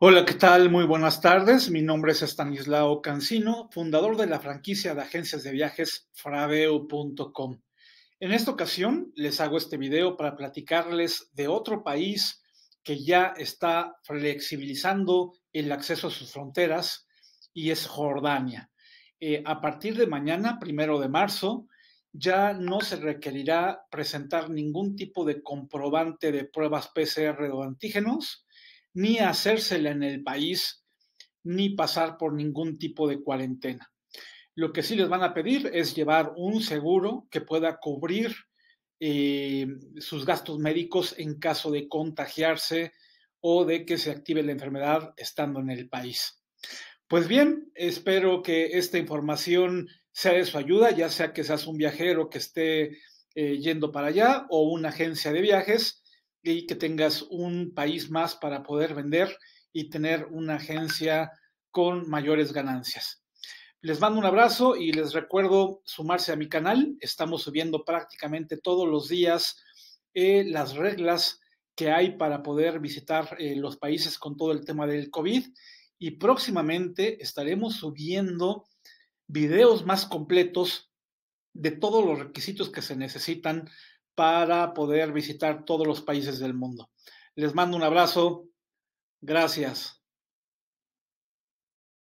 Hola, ¿qué tal? Muy buenas tardes. Mi nombre es Estanislao Cancino, fundador de la franquicia de agencias de viajes fraveo.com. En esta ocasión les hago este video para platicarles de otro país que ya está flexibilizando el acceso a sus fronteras y es Jordania. Eh, a partir de mañana, primero de marzo, ya no se requerirá presentar ningún tipo de comprobante de pruebas PCR o antígenos ni hacérsela en el país, ni pasar por ningún tipo de cuarentena. Lo que sí les van a pedir es llevar un seguro que pueda cubrir eh, sus gastos médicos en caso de contagiarse o de que se active la enfermedad estando en el país. Pues bien, espero que esta información sea de su ayuda, ya sea que seas un viajero que esté eh, yendo para allá o una agencia de viajes y que tengas un país más para poder vender y tener una agencia con mayores ganancias. Les mando un abrazo y les recuerdo sumarse a mi canal. Estamos subiendo prácticamente todos los días eh, las reglas que hay para poder visitar eh, los países con todo el tema del COVID y próximamente estaremos subiendo videos más completos de todos los requisitos que se necesitan para poder visitar todos los países del mundo. Les mando un abrazo. Gracias.